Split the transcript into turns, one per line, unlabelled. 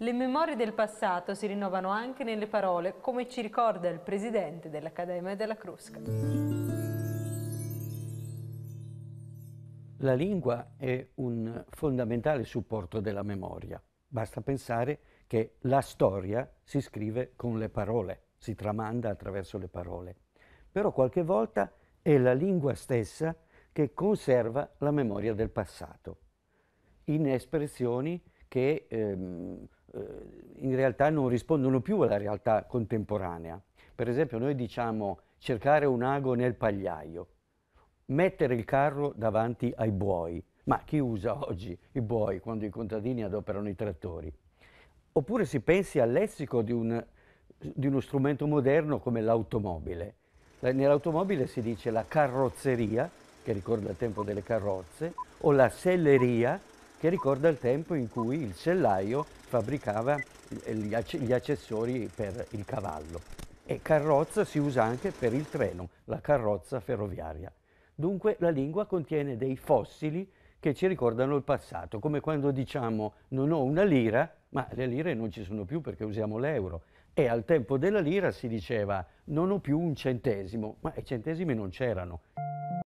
Le memorie del passato si rinnovano anche nelle parole, come ci ricorda il presidente dell'Accademia della Crusca. La lingua è un fondamentale supporto della memoria. Basta pensare che la storia si scrive con le parole, si tramanda attraverso le parole. Però qualche volta è la lingua stessa che conserva la memoria del passato in espressioni che ehm, eh, in realtà non rispondono più alla realtà contemporanea. Per esempio noi diciamo cercare un ago nel pagliaio, mettere il carro davanti ai buoi. Ma chi usa oggi i buoi quando i contadini adoperano i trattori? Oppure si pensi al lessico di, un, di uno strumento moderno come l'automobile. Nell'automobile si dice la carrozzeria, che ricorda il tempo delle carrozze, o la selleria, che ricorda il tempo in cui il sellaio fabbricava gli accessori per il cavallo. E carrozza si usa anche per il treno, la carrozza ferroviaria. Dunque la lingua contiene dei fossili che ci ricordano il passato, come quando diciamo non ho una lira, ma le lire non ci sono più perché usiamo l'euro. E al tempo della lira si diceva non ho più un centesimo, ma i centesimi non c'erano,